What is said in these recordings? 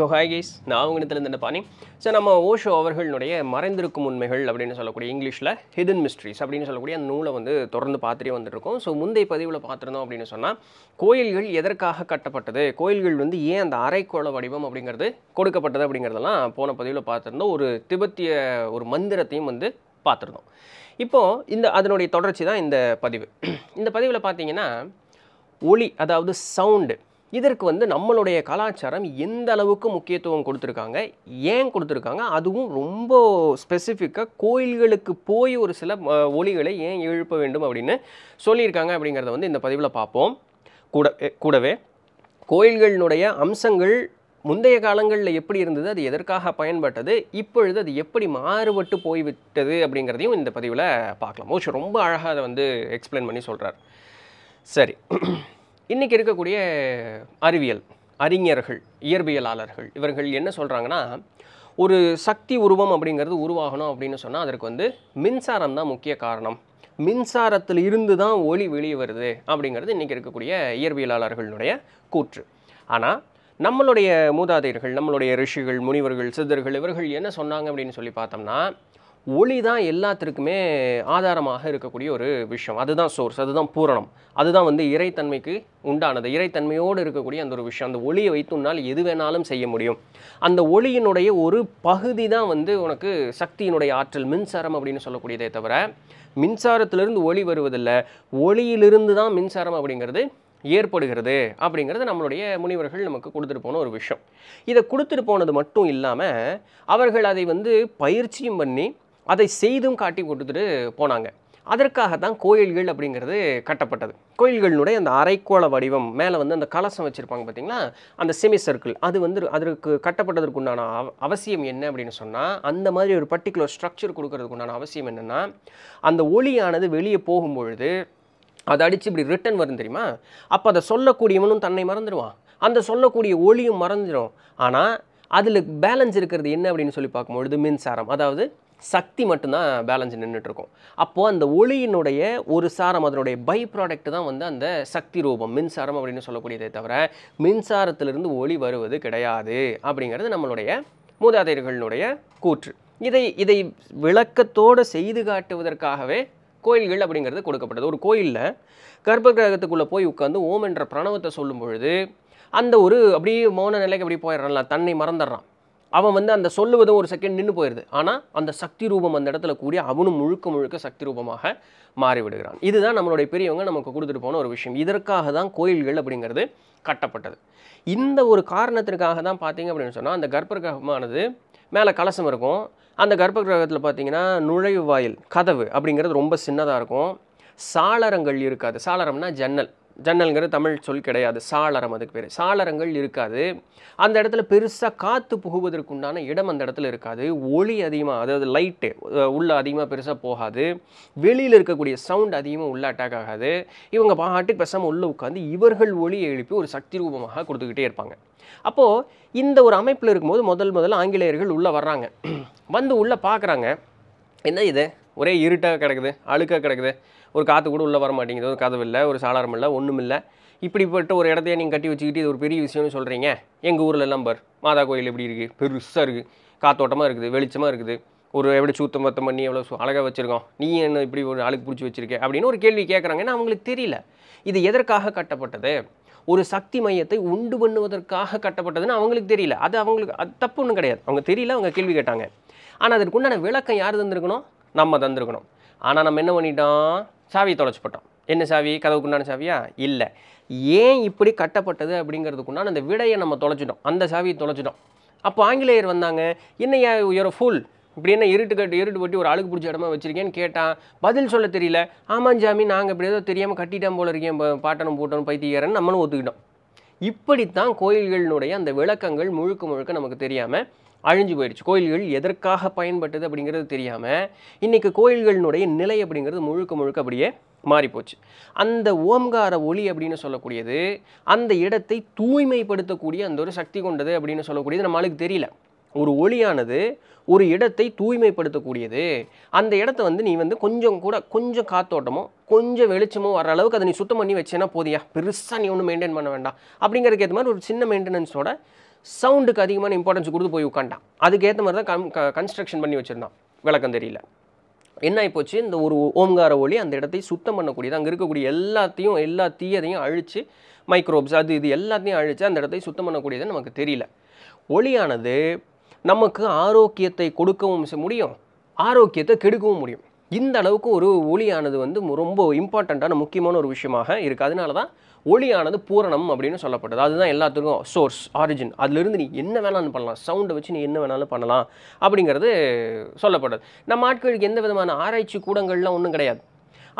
so hi guys நான் இருந்து என்ன பாணி ஸோ நம்ம ஓஷோ அவர்களுடைய மறைந்திருக்கும் உண்மைகள் அப்படின்னு சொல்லக்கூடிய இங்கிலீஷில் ஹிடன் மிஸ்ட்ரிஸ் அப்படின்னு சொல்லக்கூடிய அந்த நூலை வந்து தொடர்ந்து பார்த்துட்டே வந்துட்டுருக்கோம் ஸோ முந்தைய பதிவில் பார்த்துருந்தோம் அப்படின்னு சொன்னால் கோயில்கள் எதற்காக கட்டப்பட்டது கோயில்கள் வந்து ஏன் அந்த அரைக்கோள வடிவம் அப்படிங்கிறது கொடுக்கப்பட்டது அப்படிங்கிறதெல்லாம் போன பதிவில் பார்த்துருந்தோம் ஒரு திபெத்திய ஒரு மந்திரத்தையும் வந்து பார்த்துருந்தோம் இப்போது இந்த அதனுடைய தொடர்ச்சி தான் இந்த பதிவு இந்த பதிவில் பார்த்தீங்கன்னா ஒளி அதாவது சவுண்டு இதற்கு வந்து நம்மளுடைய கலாச்சாரம் எந்த அளவுக்கு முக்கியத்துவம் கொடுத்துருக்காங்க ஏன் கொடுத்துருக்காங்க அதுவும் ரொம்ப ஸ்பெசிஃபிக்காக கோயில்களுக்கு போய் ஒரு சில ஒலிகளை ஏன் எழுப்ப வேண்டும் அப்படின்னு சொல்லியிருக்காங்க அப்படிங்கிறத வந்து இந்த பதிவில் பார்ப்போம் கூட கூடவே கோயில்களினுடைய அம்சங்கள் முந்தைய காலங்களில் எப்படி இருந்தது அது எதற்காக பயன்பட்டது இப்பொழுது அது எப்படி மாறுபட்டு போய்விட்டது அப்படிங்கிறதையும் இந்த பதிவில் பார்க்கலாம் ஓஷோ ரொம்ப அழகாக அதை வந்து எக்ஸ்பிளைன் பண்ணி சொல்கிறார் சரி இன்றைக்கி இருக்கக்கூடிய அறிவியல் அறிஞர்கள் இயற்பியலாளர்கள் இவர்கள் என்ன சொல்கிறாங்கன்னா ஒரு சக்தி உருவம் அப்படிங்கிறது உருவாகணும் அப்படின்னு சொன்னால் அதற்கு வந்து மின்சாரம் தான் முக்கிய காரணம் மின்சாரத்தில் இருந்து தான் ஒளி வெளியே வருது அப்படிங்கிறது இன்றைக்கி இருக்கக்கூடிய இயற்பியலாளர்களுடைய கூற்று ஆனால் நம்மளுடைய மூதாதையர்கள் நம்மளுடைய ரிஷிகள் முனிவர்கள் சித்தர்கள் இவர்கள் என்ன சொன்னாங்க அப்படின்னு சொல்லி பார்த்தோம்னா ஒளி தான் எல்லாத்திற்குமே ஆதாரமாக இருக்கக்கூடிய ஒரு விஷயம் அதுதான் சோர்ஸ் அதுதான் பூரணம் அதுதான் வந்து இறைத்தன்மைக்கு உண்டானது இறைத்தன்மையோடு இருக்கக்கூடிய அந்த ஒரு விஷயம் அந்த ஒளியை வைத்து உன்னால் எது வேணாலும் செய்ய முடியும் அந்த ஒளியினுடைய ஒரு பகுதி தான் வந்து உனக்கு சக்தியினுடைய ஆற்றல் மின்சாரம் அப்படின்னு சொல்லக்கூடியதே தவிர மின்சாரத்திலிருந்து ஒளி வருவதில்லை ஒளியிலிருந்து தான் மின்சாரம் அப்படிங்கிறது ஏற்படுகிறது அப்படிங்கிறது நம்மளுடைய முனிவர்கள் நமக்கு கொடுத்துட்டு போன ஒரு விஷயம் இதை கொடுத்துட்டு போனது மட்டும் இல்லாமல் அவர்கள் அதை வந்து பயிற்சியும் பண்ணி அதை செய்தும் காட்டி கொடுத்துட்டு போனாங்க அதற்காக தான் கோயில்கள் அப்படிங்கிறது கட்டப்பட்டது கோயில்களினுடைய அந்த அரைக்கோள வடிவம் மேலே வந்து அந்த கலசம் வச்சுருப்பாங்க பார்த்திங்களா அந்த செமி சர்க்கிள் அது வந்து அதற்கு கட்டப்பட்டதற்குண்டான அவசியம் என்ன அப்படின்னு சொன்னால் அந்த மாதிரி ஒரு பர்டிகுலர் ஸ்ட்ரக்சர் கொடுக்கறதுக்குண்டான அவசியம் என்னென்னா அந்த ஒளியானது வெளியே போகும்பொழுது அதை அடித்து இப்படி ரிட்டன் வரும் தெரியுமா அப்போ அதை சொல்லக்கூடியவனும் தன்னை மறந்துடுவான் அந்த சொல்லக்கூடிய ஒளியும் மறந்துடும் ஆனால் அதில் பேலன்ஸ் இருக்கிறது என்ன அப்படின்னு சொல்லி பார்க்கும்பொழுது மின்சாரம் அதாவது சக்தி மட்டும்தான் பேலன்ஸ் நின்றுட்டுருக்கும் அப்போது அந்த ஒளியினுடைய ஒரு சாரம் அதனுடைய பை ப்ராடக்ட் தான் வந்து அந்த சக்தி ரூபம் மின்சாரம் அப்படின்னு சொல்லக்கூடியதை தவிர மின்சாரத்திலிருந்து ஒளி வருவது கிடையாது அப்படிங்கிறது நம்மளுடைய மூதாதையர்களுடைய கூற்று இதை இதை விளக்கத்தோடு செய்து காட்டுவதற்காகவே கோயில்கள் அப்படிங்கிறது கொடுக்கப்பட்டது ஒரு கோயிலில் கர்ப்ப கிரகத்துக்குள்ளே போய் உட்காந்து ஓம் என்ற பிரணவத்தை சொல்லும் பொழுது அந்த ஒரு அப்படியே மௌன நிலைக்கு அப்படி போயிடுறான்ல தன்னை மறந்துடுறான் அவன் வந்து அந்த சொல்லுவதும் ஒரு செகண்ட் நின்று போயிடுது ஆனால் அந்த சக்தி ரூபம் அந்த இடத்துல கூடிய அவனும் முழுக்க முழுக்க சக்தி ரூபமாக மாறிவிடுகிறான் இதுதான் நம்மளுடைய பெரியவங்க நமக்கு கொடுத்துட்டு போன ஒரு விஷயம் இதற்காக தான் கோயில்கள் அப்படிங்கிறது கட்டப்பட்டது இந்த ஒரு காரணத்திற்காக தான் பார்த்தீங்க அப்படின்னு சொன்னால் அந்த கர்ப்ப கிரகமானது மேலே கலசம் இருக்கும் அந்த கர்ப்ப கிரகத்தில் நுழைவு வாயில் கதவு அப்படிங்கிறது ரொம்ப சின்னதாக இருக்கும் சாளரங்கள் இருக்காது சாளரம்னா ஜன்னல் ஜன்னல்ங்கிற தமிழ் சொல் கிடையாது சாளரம் அதுக்கு பேர் சாளரங்கள் இருக்காது அந்த இடத்துல பெருசாக காற்று புகுவதற்குண்டான இடம் அந்த இடத்துல இருக்காது ஒளி அதிகமாக அதாவது லைட்டு உள்ளே அதிகமாக பெருசாக போகாது வெளியில் இருக்கக்கூடிய சவுண்ட் அதிகமாக உள்ளே அட்டாக் ஆகாது இவங்க பாட்டுக்கு பேசாமல் உள்ளே உட்காந்து இவர்கள் ஒளியை எழுப்பி ஒரு சக்தி ரூபமாக கொடுத்துக்கிட்டே இருப்பாங்க அப்போது இந்த ஒரு அமைப்பில் இருக்கும்போது முதல் முதல்ல ஆங்கிலேயர்கள் உள்ளே வர்றாங்க வந்து உள்ளே பார்க்குறாங்க என்ன இது ஒரே இருட்டாக கிடக்குது அழுக்காக கிடக்குது ஒரு காற்று கூட உள்ளே வர மாட்டேங்குது ஒரு கதவு இல்லை ஒரு சாளாரம் இல்லை ஒன்றும் இல்லை இப்படிப்பட்ட ஒரு இடத்தையே நீங்கள் கட்டி வச்சுக்கிட்டு இது ஒரு பெரிய விஷயம்னு சொல்கிறீங்க எங்கள் ஊரில் எல்லாம் பர் மாதா கோயில் எப்படி இருக்குது பெருசாக இருக்குது காத்தோட்டமாக இருக்குது வெளிச்சமாக இருக்குது ஒரு எப்படி சூத்தம் பத்தம் பண்ணி எவ்வளோ அழகாக வச்சுருக்கோம் நீ என்ன இப்படி ஒரு அழுக்கு பிடிச்சி வச்சிருக்க அப்படின்னு ஒரு கேள்வி கேட்குறாங்கன்னா அவங்களுக்கு தெரியல இது எதற்காக கட்டப்பட்டது ஒரு சக்தி மையத்தை உண்டு பண்ணுவதற்காக கட்டப்பட்டதுன்னு அவங்களுக்கு தெரியல அது அவங்களுக்கு அது தப்பு ஒன்றும் கிடையாது அவங்க தெரியல அவங்க கேள்வி கேட்டாங்க ஆனால் அதற்கு உண்டான விளக்கம் யார் தந்திருக்கணும் நம்ம தந்திருக்கணும் ஆனால் நம்ம என்ன பண்ணிட்டோம் சாவியை போட்டோம் என்ன சாவி கதவுக்குண்டான சாவியா இல்லை ஏன் இப்படி கட்டப்பட்டது அப்படிங்கிறதுக்குண்டான அந்த விடையை நம்ம தொலைச்சிட்டோம் அந்த சாவியை தொலைச்சிட்டோம் அப்போ ஆங்கிலேயர் வந்தாங்க என்னையா உயர ஃபுல் இப்படி என்ன இருட்டு கட்டு இருட்டு பட்டி ஒரு அழுகு பிடிச்ச இடமா வச்சிருக்கேன்னு கேட்டான் பதில் சொல்ல தெரியல ஆமாம் ஜாமி நாங்கள் இப்படி ஏதோ தெரியாமல் கட்டிட்டோம் போல இருக்கேன் பாட்டனும் பூட்டனும் பைத்தியக்காரன் நம்மளும் ஒத்துக்கிட்டோம் இப்படித்தான் கோயில்களினுடைய அந்த விளக்கங்கள் முழுக்க முழுக்க நமக்கு தெரியாமல் அழிஞ்சு போயிடுச்சு கோயில்கள் எதற்காக பயன்பட்டது அப்படிங்கிறது தெரியாமல் இன்றைக்கி கோயில்களினுடைய நிலை அப்படிங்கிறது முழுக்க முழுக்க அப்படியே மாறிப்போச்சு அந்த ஓம்கார ஒளி அப்படின்னு சொல்லக்கூடியது அந்த இடத்தை தூய்மைப்படுத்தக்கூடிய அந்த ஒரு சக்தி கொண்டது அப்படின்னு சொல்லக்கூடியது நம்மளுக்கு தெரியல ஒரு ஒளியானது ஒரு இடத்தை தூய்மைப்படுத்தக்கூடியது அந்த இடத்த வந்து நீ வந்து கொஞ்சம் கூட கொஞ்சம் காத்தோட்டமோ கொஞ்சம் வெளிச்சமோ வர அளவுக்கு அதை நீ சுத்தம் பண்ணி வச்சேன்னா போதியா பெருசாக நீ ஒன்றும் மெயின்டைன் பண்ண வேண்டாம் அப்படிங்கிறதுக்கு ஏற்ற மாதிரி ஒரு சின்ன மெயின்டெனன்ஸோட சவுண்டுக்கு அதிகமான இம்பார்ட்டன்ஸ் கொடுத்து போய் உட்காண்டான் அதுக்கேற்ற மாதிரி தான் கம் கன்ஸ்ட்ரக்ஷன் பண்ணி வச்சுருந்தான் விளக்கம் தெரியல என்ன ஆகிப்போச்சு இந்த ஒரு ஓம்கார ஒளி அந்த இடத்தை சுத்தம் பண்ணக்கூடியது அங்கே இருக்கக்கூடிய எல்லாத்தையும் எல்லா தீயதையும் அழித்து மைக்ரோப்ஸ் அது இது எல்லாத்தையும் அழித்து அந்த இடத்தை சுத்தம் பண்ணக்கூடியதுன்னு நமக்கு தெரியல ஒளியானது நமக்கு ஆரோக்கியத்தை கொடுக்கவும் முடியும் ஆரோக்கியத்தை கெடுக்கவும் முடியும் இந்த அளவுக்கு ஒரு ஒளியானது வந்து ரொம்ப இம்பார்ட்டண்ட்டான முக்கியமான ஒரு விஷயமாக இருக்குது அதனால தான் ஒளியானது பூரணம் அப்படின்னு சொல்லப்பட்டது அதுதான் எல்லாத்துக்கும் சோர்ஸ் ஆரிஜின் அதுலேருந்து நீ என்ன வேணாலும் பண்ணலாம் சவுண்டை வச்சு நீ என்ன வேணாலும் பண்ணலாம் அப்படிங்கிறது சொல்லப்பட்டது நம்ம ஆட்களுக்கு எந்த விதமான ஆராய்ச்சி கூடங்கள்லாம் ஒன்றும் கிடையாது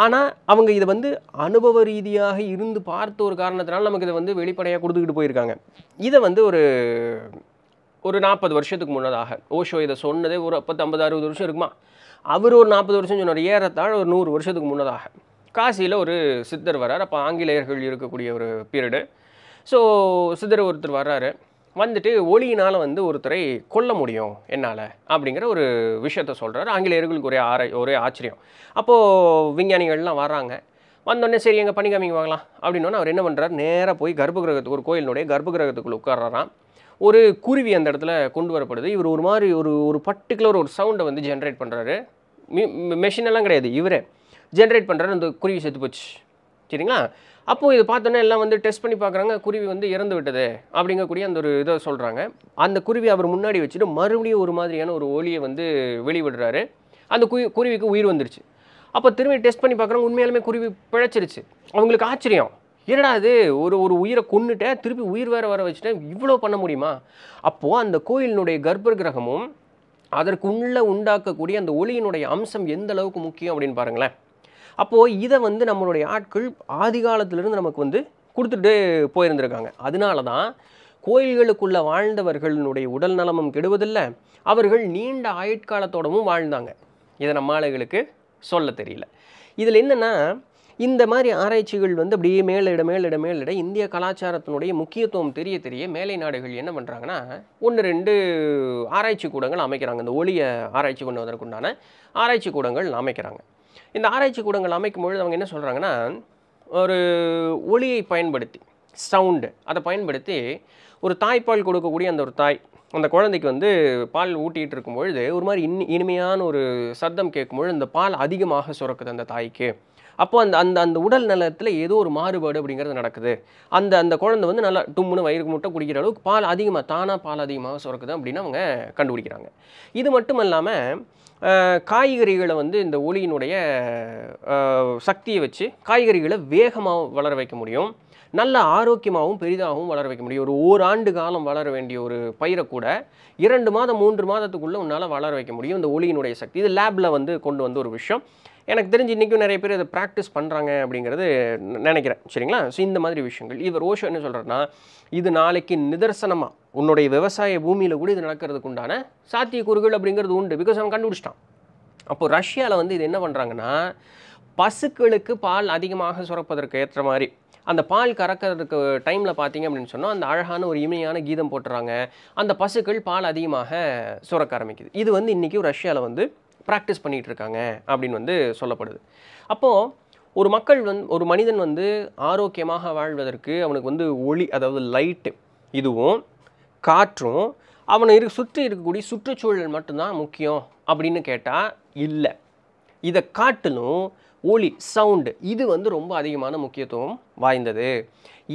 ஆனால் அவங்க இதை வந்து அனுபவ ரீதியாக இருந்து பார்த்த ஒரு காரணத்தினால நமக்கு இதை வந்து வெளிப்படையாக கொடுத்துக்கிட்டு போயிருக்காங்க இதை வந்து ஒரு ஒரு நாற்பது வருஷத்துக்கு முன்னதாக ஓஷோ இதை சொன்னதே ஒரு பத்து ஐம்பது அறுபது வருஷம் இருக்குமா அவர் ஒரு நாற்பது வருஷம் சொன்னார் ஏறத்தாழ் ஒரு நூறு வருஷத்துக்கு முன்னதாக காசியில் ஒரு சித்தர் வரார் அப்போ ஆங்கிலேயர்கள் இருக்கக்கூடிய ஒரு பீரியடு ஸோ சித்தர் ஒருத்தர் வர்றாரு வந்துட்டு ஒளியினால் வந்து ஒருத்தரை கொல்ல முடியும் என்னால் அப்படிங்கிற ஒரு விஷயத்த சொல்கிறார் ஆங்கிலேயர்களுக்கு ஒரே ஆர ஒரே ஆச்சரியம் அப்போது விஞ்ஞானிகள்லாம் வர்றாங்க வந்தோடனே சரி எங்கள் பண்ணிக்காமிங்க வாங்கலாம் அப்படின்னோன்னு அவர் என்ன பண்ணுறாரு நேராக போய் கர்ப்பகிரகத்துக்கு ஒரு கோயிலினுடைய கர்ப்பகிரகத்துக்குள்ளே உட்காராராம் ஒரு குருவி அந்த இடத்துல கொண்டு வரப்படுது இவர் ஒரு மாதிரி ஒரு ஒரு பர்டிகுலர் ஒரு சவுண்டை வந்து ஜென்ரேட் பண்ணுறாரு மெஷின் எல்லாம் கிடையாது இவரே ஜென்ரேட் பண்ணுறாரு அந்த குருவி செத்து போச்சு சரிங்களா அப்போது இது பார்த்தோன்னா எல்லாம் வந்து டெஸ்ட் பண்ணி பார்க்குறாங்க குருவி வந்து இறந்து விட்டது அப்படிங்கக்கூடிய அந்த ஒரு இதை சொல்கிறாங்க அந்த குருவி அவர் முன்னாடி வச்சுட்டு மறுபடியும் ஒரு மாதிரியான ஒரு ஒலியை வந்து வெளிவிடுறாரு அந்த குரு குருவிக்கு உயிர் வந்துருச்சு அப்போ திரும்பி டெஸ்ட் பண்ணி பார்க்குறாங்க உண்மையாலுமே குருவி பிழைச்சிருச்சு அவங்களுக்கு ஆச்சரியம் என்னடா இது ஒரு ஒரு உயிரை கொண்டுட்டேன் திருப்பி உயிர் வேற வர வச்சுட்டேன் இவ்வளோ பண்ண முடியுமா அப்போது அந்த கோயிலினுடைய கர்ப்ப கிரகமும் அதற்கு உள்ளே உண்டாக்கக்கூடிய அந்த ஒளியினுடைய அம்சம் எந்த அளவுக்கு முக்கியம் அப்படின்னு பாருங்களேன் அப்போது இதை வந்து நம்மளுடைய ஆட்கள் ஆதி காலத்திலிருந்து நமக்கு வந்து கொடுத்துட்டு போயிருந்திருக்காங்க அதனால தான் கோயில்களுக்குள்ளே வாழ்ந்தவர்களுடைய உடல் நலமும் கெடுவதில்லை அவர்கள் நீண்ட ஆயுட்காலத்தோடவும் வாழ்ந்தாங்க இதை நம்மளுக்கு சொல்ல தெரியல இதில் என்னென்னா இந்த மாதிரி ஆராய்ச்சிகள் வந்து அப்படியே மேலிட மேலிட மேலிட இந்திய கலாச்சாரத்தினுடைய முக்கியத்துவம் தெரிய தெரிய மேலை நாடுகள் என்ன பண்ணுறாங்கன்னா ஒன்று ரெண்டு ஆராய்ச்சி கூடங்கள் அமைக்கிறாங்க இந்த ஒளியை ஆராய்ச்சி கொண்டு வந்ததற்குண்டான ஆராய்ச்சி கூடங்கள் அமைக்கிறாங்க இந்த ஆராய்ச்சி கூடங்கள் அமைக்கும்பொழுது அவங்க என்ன சொல்கிறாங்கன்னா ஒரு ஒளியை பயன்படுத்தி சவுண்டு அதை பயன்படுத்தி ஒரு தாய்ப்பால் கொடுக்கக்கூடிய அந்த ஒரு தாய் அந்த குழந்தைக்கு வந்து பால் ஊட்டிகிட்டு இருக்கும்பொழுது ஒரு மாதிரி இன் இனிமையான ஒரு சத்தம் கேட்கும்பொழுது அந்த பால் அதிகமாக சுரக்குது அந்த தாய்க்கு அப்போ அந்த அந்த அந்த உடல் நலத்தில் ஏதோ ஒரு மாறுபாடு அப்படிங்கிறது நடக்குது அந்த அந்த குழந்தை வந்து நல்லா டும்முன்னு வயிறு முட்டை குடிக்கிற அளவுக்கு பால் அதிகமாக தானாக பால் அதிகமாக சுரக்குது அப்படின்னு அவங்க கண்டுபிடிக்கிறாங்க இது மட்டும் இல்லாமல் காய்கறிகளை வந்து இந்த ஒளியினுடைய சக்தியை வச்சு காய்கறிகளை வேகமாக வளர வைக்க முடியும் நல்ல ஆரோக்கியமாகவும் பெரிதாகவும் வளர வைக்க முடியும் ஒரு ஓராண்டு காலம் வளர வேண்டிய ஒரு பயிரை கூட இரண்டு மாதம் மூன்று மாதத்துக்குள்ளே உன்னால் வளர வைக்க முடியும் இந்த ஒளியினுடைய சக்தி இது லேபில் வந்து கொண்டு வந்த ஒரு விஷயம் எனக்கு தெரிஞ்சு இன்றைக்கும் நிறைய பேர் இதை ப்ராக்டிஸ் பண்ணுறாங்க அப்படிங்கிறது நினைக்கிறேன் சரிங்களா ஸோ இந்த மாதிரி விஷயங்கள் இவர் ஓஷோ என்ன சொல்கிறேன்னா இது நாளைக்கு நிதர்சனமாக உன்னுடைய விவசாய பூமியில் கூட இது நடக்கிறதுக்கு உண்டான சாத்தியக்கூறுகள் அப்படிங்கிறது உண்டு பிகாஸ் அவன் கண்டுபிடிச்சிட்டான் அப்போது ரஷ்யாவில் வந்து இது என்ன பண்ணுறாங்கன்னா பசுக்களுக்கு பால் அதிகமாக சுரப்பதற்கு ஏற்ற மாதிரி அந்த பால் கறக்கிறதுக்கு டைமில் பார்த்தீங்க அப்படின்னு சொன்னால் அந்த அழகான ஒரு இனிமையான கீதம் போட்டுறாங்க அந்த பசுக்கள் பால் அதிகமாக சுரக்க ஆரம்பிக்குது இது வந்து இன்றைக்கும் ரஷ்யாவில் வந்து ப்ராக்டிஸ் பண்ணிகிட்டு இருக்காங்க அப்படின்னு வந்து சொல்லப்படுது அப்போது ஒரு மக்கள் வந்து ஒரு மனிதன் வந்து ஆரோக்கியமாக வாழ்வதற்கு அவனுக்கு வந்து ஒளி அதாவது லைட்டு இதுவும் காற்றும் அவனை இரு சுற்றி இருக்கக்கூடிய சுற்றுச்சூழல் மட்டும்தான் முக்கியம் அப்படின்னு கேட்டால் இல்லை இதை காட்டிலும் ஒளி சவுண்டு இது வந்து ரொம்ப அதிகமான முக்கியத்துவம் வாய்ந்தது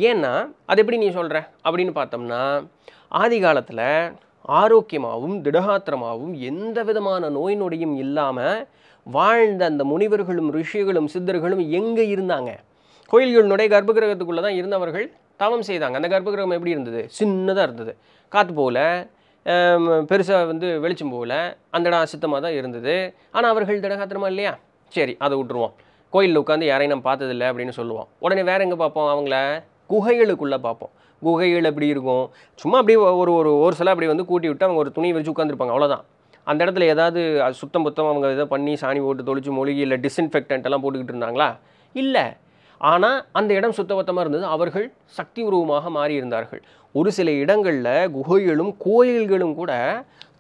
ஏன்னா அது எப்படி நீ சொல்கிற அப்படின்னு பார்த்தோம்னா ஆதி காலத்தில் ஆரோக்கியமாகவும் திடகாத்திரமாகவும் எந்த விதமான நோய் நொடியும் இல்லாமல் வாழ்ந்த அந்த முனிவர்களும் ரிஷிகளும் சித்தர்களும் எங்கே இருந்தாங்க கோயில்களினுடைய கர்ப்பகிரகத்துக்குள்ளே தான் இருந்தவர்கள் தவம் செய்தாங்க அந்த கர்ப்பகிரகம் எப்படி இருந்தது சின்னதாக இருந்தது காற்று போகல பெருசாக வந்து வெளிச்சம் போகல அந்த இடம் அசுத்தமாக தான் இருந்தது ஆனால் அவர்கள் திடகாத்திரமா இல்லையா சரி அதை விட்ருவோம் கோயிலில் உட்காந்து யாரையும் நம்ம பார்த்ததில்ல அப்படின்னு சொல்லுவோம் உடனே வேற எங்கே பார்ப்போம் அவங்கள குகைகளுக்குள்ளே பார்ப்போம் குகைகள் எப்படி இருக்கும் சும்மா அப்படியே ஒரு ஒரு ஒரு சில அப்படி வந்து கூட்டி விட்டு அவங்க ஒரு துணி வச்சு உட்காந்துருப்பாங்க அவ்வளோதான் அந்த இடத்துல ஏதாவது சுத்தம் புத்தம் அவங்க இதை பண்ணி சாணி போட்டு தொழிச்சு மொழிகி இல்லை டிஸ்இன்ஃபெக்டன்ட்டெல்லாம் போட்டுக்கிட்டு இருந்தாங்களா இல்லை ஆனால் அந்த இடம் சுத்தபத்தமாக இருந்தது அவர்கள் சக்தி உருவமாக மாறியிருந்தார்கள் ஒரு சில இடங்களில் குகைகளும் கோயில்களும் கூட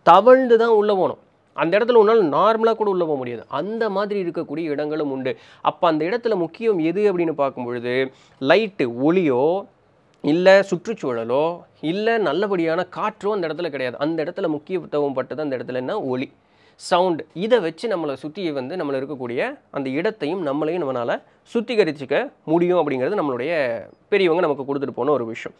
தவழ்ந்து தான் உள்ளே போகணும் அந்த இடத்துல உன்னால் நார்மலாக கூட உள்ளே போக முடியாது அந்த மாதிரி இருக்கக்கூடிய இடங்களும் உண்டு அப்போ அந்த இடத்துல முக்கியம் எது அப்படின்னு பார்க்கும் பொழுது லைட்டு ஒளியோ இல்லை சுற்றுச்சூழலோ இல்லை நல்லபடியான காற்றோ அந்த இடத்துல கிடையாது அந்த இடத்துல முக்கியத்துவம் பட்டது அந்த இடத்துல என்ன ஒளி சவுண்டு இதை வச்சு நம்மளை சுற்றி வந்து நம்மளை இருக்கக்கூடிய அந்த இடத்தையும் நம்மளையும் நம்மளால் சுத்திகரிச்சிக்க முடியும் அப்படிங்கிறது நம்மளுடைய பெரியவங்க நமக்கு கொடுத்துட்டு போன ஒரு விஷயம்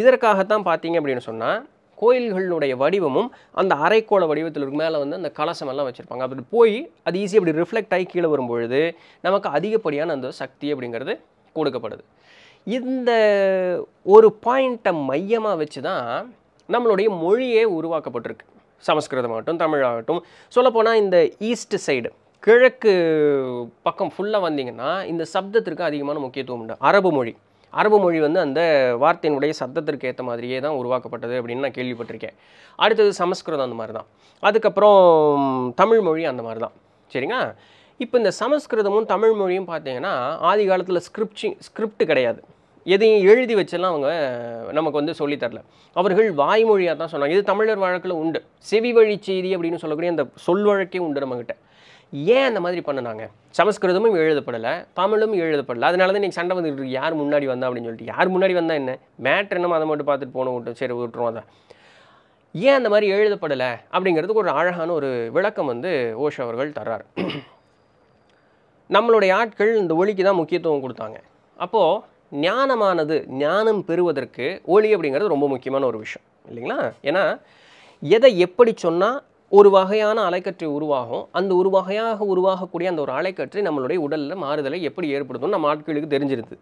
இதற்காகத்தான் பார்த்தீங்க அப்படின்னு சொன்னால் கோயில்களுடைய வடிவமும் அந்த அரைக்கோள வடிவத்தில் இருக்கு மேலே வந்து அந்த கலசம் எல்லாம் வச்சுருப்பாங்க அப்படி போய் அது ஈஸியாக அப்படி ரிஃப்ளெக்ட் ஆகி கீழே வரும்பொழுது நமக்கு அதிகப்படியான அந்த சக்தி அப்படிங்கிறது கொடுக்கப்படுது இந்த ஒரு பாயிண்ட்டை மையமாக வச்சு தான் நம்மளுடைய மொழியே உருவாக்கப்பட்டிருக்கு சமஸ்கிருதமாகட்டும் தமிழாகட்டும் சொல்லப்போனால் இந்த ஈஸ்ட் சைடு கிழக்கு பக்கம் ஃபுல்லாக வந்தீங்கன்னா இந்த சப்தத்திற்கு அதிகமான முக்கியத்துவம் உண்டு அரபு மொழி அரபு மொழி வந்து அந்த வார்த்தையினுடைய சப்தத்திற்கு ஏற்ற மாதிரியே தான் உருவாக்கப்பட்டது அப்படின்னு நான் கேள்விப்பட்டிருக்கேன் அடுத்தது சமஸ்கிருதம் அந்த மாதிரி தான் அதுக்கப்புறம் தமிழ் மொழி அந்த மாதிரி தான் சரிங்களா இப்போ இந்த சமஸ்கிருதமும் தமிழ் மொழியும் பார்த்தீங்கன்னா ஆதி காலத்தில் ஸ்கிரிப்டிங் ஸ்கிரிப்ட் கிடையாது எதையும் எழுதி வச்செல்லாம் அவங்க நமக்கு வந்து சொல்லித்தரல அவர்கள் வாய்மொழியாக தான் சொன்னாங்க இது தமிழர் வழக்கில் உண்டு செவி வழி செய்தி அப்படின்னு சொல்லக்கூடிய அந்த சொல் வழக்கே உண்டு நம்மகிட்ட ஏன் அந்த மாதிரி பண்ணினாங்க சமஸ்கிருதமும் எழுதப்படலை தமிழும் எழுதப்படலை அதனால தான் நீங்கள் சண்டை வந்துட்டு யார் முன்னாடி வந்தா அப்படின்னு சொல்லிட்டு யார் முன்னாடி வந்தால் என்ன மேட்ரு என்னமோ அதை மட்டும் பார்த்துட்டு போன விட்டு சரி விட்டுருவோம் அதை ஏன் அந்த மாதிரி எழுதப்படலை அப்படிங்கிறதுக்கு ஒரு அழகான ஒரு விளக்கம் வந்து ஓஷோ அவர்கள் தர்றார் நம்மளுடைய ஆட்கள் இந்த ஒளிக்கு தான் முக்கியத்துவம் கொடுத்தாங்க அப்போது ஞானமானது ஞானம் பெறுவதற்கு ஒளி அப்படிங்கிறது ரொம்ப முக்கியமான ஒரு விஷயம் இல்லைங்களா ஏன்னா எதை எப்படி சொன்னால் ஒரு வகையான அலைக்கற்றை உருவாகும் அந்த ஒரு வகையாக உருவாகக்கூடிய அந்த ஒரு அலைக்கற்றை நம்மளுடைய உடலில் மாறுதலை எப்படி ஏற்படுத்தும் நம்ம ஆட்களுக்கு தெரிஞ்சிருது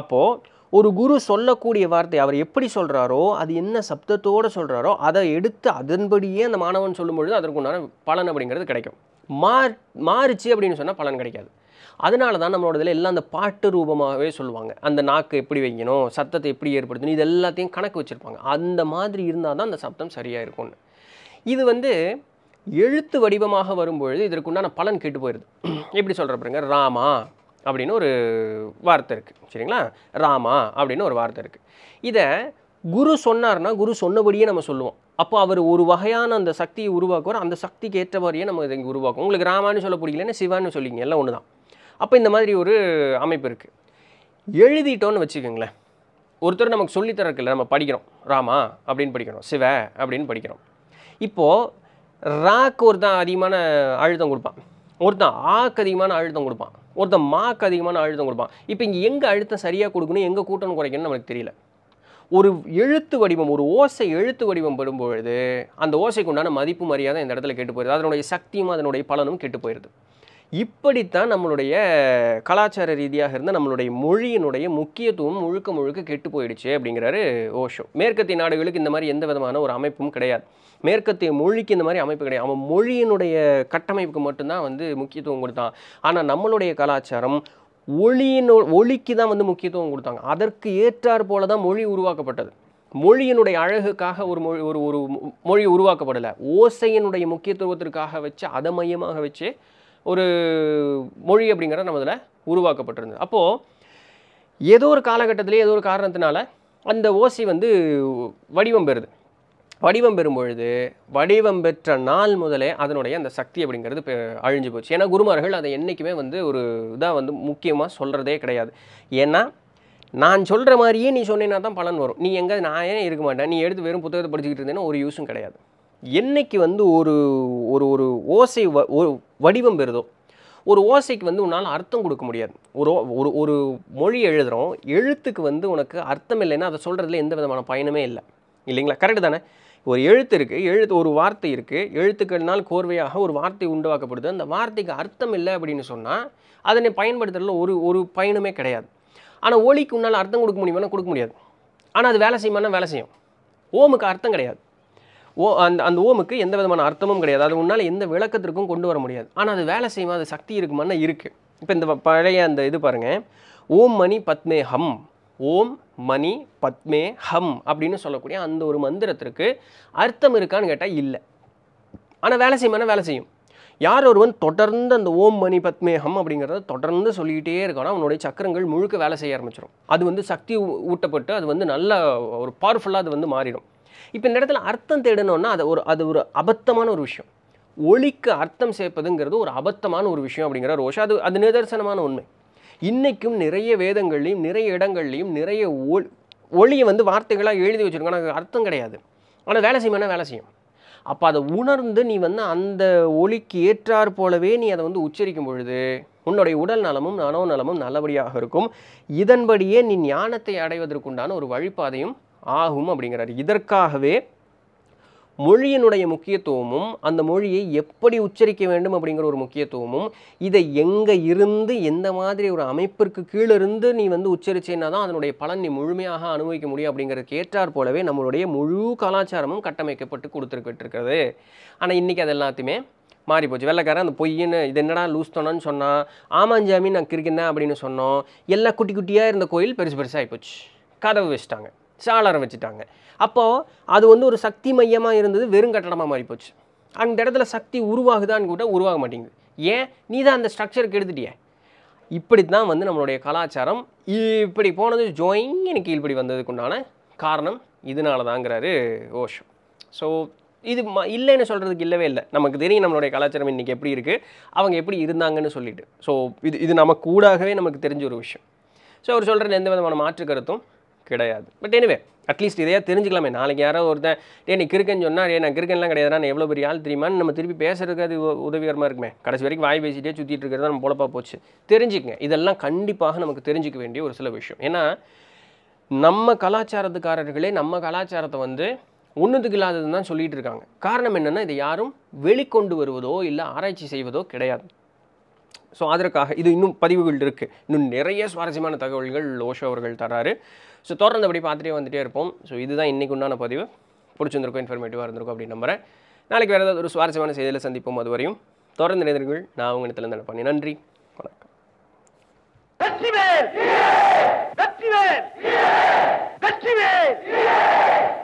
அப்போது ஒரு குரு சொல்லக்கூடிய வார்த்தை அவர் எப்படி சொல்கிறாரோ அது என்ன சப்தத்தோடு சொல்கிறாரோ அதை எடுத்து அதன்படியே அந்த மாணவன் சொல்லும் பொழுது அதற்குண்டான பலன் அப்படிங்கிறது கிடைக்கும் மாற் மாறுச்சு அப்படின்னு சொன்னால் பலன் கிடைக்காது அதனால தான் நம்மளோட இதில் எல்லாம் அந்த பாட்டு ரூபமாகவே சொல்லுவாங்க அந்த நாக்கு எப்படி வைக்கணும் சத்தத்தை எப்படி ஏற்படுத்தணும் இது எல்லாத்தையும் கணக்கு வச்சுருப்பாங்க அந்த மாதிரி இருந்தால் தான் அந்த சப்தம் சரியாக இருக்கும்னு இது வந்து எழுத்து வடிவமாக வரும்பொழுது இதற்குண்டான பலன் கேட்டு போயிடுது எப்படி சொல்கிற பாருங்க ராமா அப்படின்னு ஒரு வார்த்தை இருக்குது சரிங்களா ராமா அப்படின்னு ஒரு வார்த்தை இருக்குது இதை குரு சொன்னார்னா குரு சொன்னபடியே நம்ம சொல்லுவோம் அப்போ அவர் ஒரு வகையான அந்த சக்தியை உருவாக்குவார் அந்த சக்திக்கு ஏற்ற நம்ம இதை இங்கே உருவாக்கும் உங்களுக்கு ராமான்னு சொல்ல பிடிக்கலன்னா சிவான்னு சொல்லிங்க எல்லாம் ஒன்று தான் அப்போ இந்த மாதிரி ஒரு அமைப்பு இருக்குது எழுதிட்டோன்னு வச்சுக்கோங்களேன் ஒருத்தர் நமக்கு சொல்லித்தரக்கில்ல நம்ம படிக்கிறோம் ராமா அப்படின்னு படிக்கிறோம் சிவ அப்படின்னு படிக்கிறோம் இப்போது ராக்கு ஒருத்தன் அதிகமான அழுத்தம் கொடுப்பான் ஒருத்தன் ஆக்கு அதிகமான அழுத்தம் கொடுப்பான் ஒருத்தன் மாக்கு அதிகமான அழுத்தம் கொடுப்பான் இப்போ இங்கே எங்கே அழுத்தம் சரியாக கொடுக்கணும் எங்கே கூட்டணும் குறைக்கணும்னு நமக்கு தெரியல ஒரு எழுத்து வடிவம் ஒரு ஓசை எழுத்து வடிவம் வரும்பொழுது அந்த ஓசைக்கு உண்டான மதிப்பு மரியாதை இந்த இடத்துல கெட்டு போயிடுது அதனுடைய சக்தியும் அதனுடைய பலனும் கெட்டு போயிடுது இப்படித்தான் நம்மளுடைய கலாச்சார ரீதியாக இருந்த நம்மளுடைய மொழியினுடைய முக்கியத்துவம் முழுக்க முழுக்க கெட்டு போயிடுச்சு அப்படிங்கிறாரு ஓஷோ மேற்கத்திய நாடுகளுக்கு இந்த மாதிரி எந்த விதமான ஒரு அமைப்பும் கிடையாது மேற்கத்திய மொழிக்கு இந்த மாதிரி அமைப்பு கிடையாது அவன் மொழியினுடைய கட்டமைப்புக்கு மட்டும்தான் வந்து முக்கியத்துவம் கொடுத்தான் ஆனால் நம்மளுடைய கலாச்சாரம் ஒளியின் ஒளிக்கு தான் வந்து முக்கியத்துவம் கொடுத்தாங்க அதற்கு ஏற்றாறு போல தான் மொழி உருவாக்கப்பட்டது மொழியினுடைய அழகுக்காக ஒரு மொழி ஒரு ஒரு மொழி உருவாக்கப்படலை ஓசையினுடைய முக்கியத்துவத்திற்காக வச்சு அதை மையமாக வச்சு ஒரு மொழி அப்படிங்கிற நம்ம இதில் உருவாக்கப்பட்டிருந்தது அப்போது ஏதோ ஒரு காலகட்டத்திலே ஏதோ ஒரு காரணத்தினால அந்த ஓசை வந்து வடிவம் பெறுது வடிவம் பெறும் பொழுது வடிவம் பெற்ற நாள் முதலே அதனுடைய அந்த சக்தி அப்படிங்கிறது அழிஞ்சு போச்சு ஏன்னா குருமார்கள் அதை என்றைக்குமே வந்து ஒரு இதாக வந்து முக்கியமாக சொல்கிறதே கிடையாது ஏன்னா நான் சொல்கிற மாதிரியே நீ சொன்னீன்னா தான் பலன் வரும் நீ எங்கே நான் ஏன் இருக்க மாட்டேன் நீ எடுத்து வெறும் புத்தகத்தை படிச்சுக்கிட்டு இருந்தேன்னு ஒரு யூஸும் கிடையாது என்றைக்கு வந்து ஒரு ஒரு ஒரு ஓசை வ வடிவம் பெறுதோ ஒரு ஓசைக்கு வந்து உன்னால் அர்த்தம் கொடுக்க முடியாது ஒரு ஒரு ஒரு மொழி எழுதுகிறோம் எழுத்துக்கு வந்து உனக்கு அர்த்தம் இல்லைன்னா அதை சொல்கிறதுல எந்த விதமான பயனுமே இல்லை இல்லைங்களா கரெக்டு தானே ஒரு எழுத்து இருக்குது எழுத்து ஒரு வார்த்தை இருக்குது எழுத்துக்கள்னால் கோர்வையாக ஒரு வார்த்தை உண்டாக்கப்படுது அந்த வார்த்தைக்கு அர்த்தம் இல்லை அப்படின்னு சொன்னால் அதனை பயன்படுத்துறதுல ஒரு ஒரு பயனுமே கிடையாது ஆனால் ஒளிக்கு உன்னால் அர்த்தம் கொடுக்க முடியுமானா கொடுக்க முடியாது ஆனால் அது வேலை செய்யுமானா வேலை செய்யும் ஓமுக்கு அர்த்தம் கிடையாது ஓ அந்த அந்த ஓமுக்கு எந்த விதமான அர்த்தமும் கிடையாது அது உன்னால் எந்த விளக்கத்திற்கும் கொண்டு வர முடியாது ஆனால் அது வேலை செய்யுமா அது சக்தி இருக்குமானா இருக்குது இப்போ இந்த பழைய அந்த இது பாருங்கள் ஓம் மணி பத்மே ஹம் ஓம் மணி பத்மே ஹம் அப்படின்னு சொல்லக்கூடிய அந்த ஒரு மந்திரத்திற்கு அர்த்தம் இருக்கான்னு கேட்டால் இல்லை ஆனால் வேலை செய்யுமானா வேலை செய்யும் யார் ஒருவன் தொடர்ந்து அந்த ஓம் மணி ஹம் அப்படிங்கிறத தொடர்ந்து சொல்லிக்கிட்டே இருக்கணும் அவனுடைய சக்கரங்கள் முழுக்க வேலை செய்ய ஆரம்பிச்சிடும் அது வந்து சக்தி ஊட்டப்பட்டு அது வந்து நல்ல ஒரு பவர்ஃபுல்லாக அது வந்து மாறிடும் இப்போ இந்த இடத்துல அர்த்தம் தேடணும்னா அது ஒரு அது ஒரு அபத்தமான ஒரு விஷயம் ஒளிக்கு அர்த்தம் சேர்ப்பதுங்கிறது ஒரு அபத்தமான ஒரு விஷயம் அப்படிங்கிற ரோஷா அது அது நிதர்சனமான உண்மை இன்றைக்கும் நிறைய வேதங்கள்லையும் நிறைய இடங்கள்லையும் நிறைய ஒல் ஒளியை வந்து வார்த்தைகளாக எழுதி வச்சுருக்கோம் ஆனால் அர்த்தம் கிடையாது ஆனால் வேலை செய்யுமானா வேலை செய்யும் அப்போ அதை உணர்ந்து நீ வந்து அந்த ஒளிக்கு ஏற்றார் போலவே நீ அதை வந்து உச்சரிக்கும் பொழுது உன்னுடைய உடல் நலமும் மனோ நலமும் நல்லபடியாக இருக்கும் இதன்படியே நீ ஞானத்தை அடைவதற்குண்டான ஒரு வழிபாதையும் ஆகும் அப்படிங்கிறார் இதற்காகவே மொழியினுடைய முக்கியத்துவமும் அந்த மொழியை எப்படி உச்சரிக்க வேண்டும் அப்படிங்கிற ஒரு முக்கியத்துவமும் இதை எங்கே இருந்து எந்த மாதிரி ஒரு அமைப்பிற்கு கீழிருந்து நீ வந்து உச்சரிச்சேன்னா தான் அதனுடைய பலன் நீ முழுமையாக அனுபவிக்க முடியும் அப்படிங்கிறதுக்கு ஏற்றாற் போலவே நம்மளுடைய முழு கலாச்சாரமும் கட்டமைக்கப்பட்டு கொடுத்துருக்கிட்டிருக்கிறது ஆனால் இன்றைக்கி அது எல்லாத்தையுமே மாறி போச்சு வெள்ளைக்காரன் அந்த பொய்ன்னு இது என்னடா லூஸ் தோணுன்னு சொன்னால் ஆமாஞ்சாமி நான் கிரிக்கினேன் அப்படின்னு சொன்னோம் எல்லா குட்டி குட்டியாக இருந்த கோயில் பெருசு பெருசாக ஆகிப்போச்சு கதவு வச்சுட்டாங்க சாளரம் வச்சுட்டாங்க அப்போது அது வந்து ஒரு சக்தி மையமாக இருந்தது வெறும் கட்டடமாக மாறி போச்சு அந்த இடத்துல சக்தி உருவாகுதான்னு கூட உருவாக மாட்டேங்குது ஏன் நீ தான் அந்த ஸ்ட்ரக்சருக்கு எடுத்துட்டிய இப்படி தான் வந்து நம்மளுடைய கலாச்சாரம் இப்படி போனது ஜோயின்னு கீழ்படி வந்ததுக்குண்டான காரணம் இதனால தாங்கிறாரு ஓஷம் ஸோ இது ம இல்லைன்னு சொல்கிறதுக்கு இல்லவே இல்லை நமக்கு தெரியும் நம்மளுடைய கலாச்சாரம் இன்றைக்கி எப்படி இருக்குது அவங்க எப்படி இருந்தாங்கன்னு சொல்லிட்டு ஸோ இது இது நமக்கு கூடாகவே நமக்கு தெரிஞ்ச ஒரு விஷயம் ஸோ அவர் சொல்கிறது எந்த விதமான மாற்று கருத்தும் கிடையாது பட் எனிவே அட்லீஸ்ட் இதையே தெரிஞ்சுக்கலாமே நாளைக்கு யாரோ ஒருத்தன் டே நீ கிறுக்கன்னு சொன்னால் டே நான் கிறுக்கன்லாம் கிடையாது நான் எவ்வளோ பெரிய ஆள் தெரியுமான்னு நம்ம திருப்பி பேசுறதுக்கு அது உதவிகரமாக இருக்குமே கடைசி வரைக்கும் வாய் பேசிட்டே சுற்றிட்டு இருக்கிறது நம்ம பொழப்பாக போச்சு தெரிஞ்சுக்கங்க இதெல்லாம் கண்டிப்பாக நமக்கு தெரிஞ்சிக்க வேண்டிய ஒரு சில விஷயம் ஏன்னா நம்ம கலாச்சாரத்துக்காரர்களே நம்ம கலாச்சாரத்தை வந்து ஒன்றுத்துக்கு இல்லாததுன்னு தான் சொல்லிகிட்டு இருக்காங்க காரணம் என்னென்னா இதை யாரும் வெளிக்கொண்டு வருவதோ இல்லை ஆராய்ச்சி செய்வதோ கிடையாது ஸோ அதற்காக இது இன்னும் பதிவுகள் இருக்குது இன்னும் நிறைய சுவாரஸ்யமான தகவல்கள் ஓஷோ அவர்கள் தராரு ஸோ தொடர்ந்து அப்படி பார்த்துட்டே வந்துகிட்டே இருப்போம் ஸோ இதுதான் இன்றைக்கு உண்டான பதிவு பிடிச்சிருந்திருக்கும் இன்ஃபர்மேட்டிவாக இருந்திருக்கும் அப்படின்னு நம்புகிறேன் நாளைக்கு வேறு ஏதாவது ஒரு சுவாரஸ்யமான செய்தியில் சந்திப்போம் அது வரையும் தொடர்ந்து நினைந்தீர்கள் நான் உங்கள் இடத்துல பண்ணி நன்றி வணக்கம்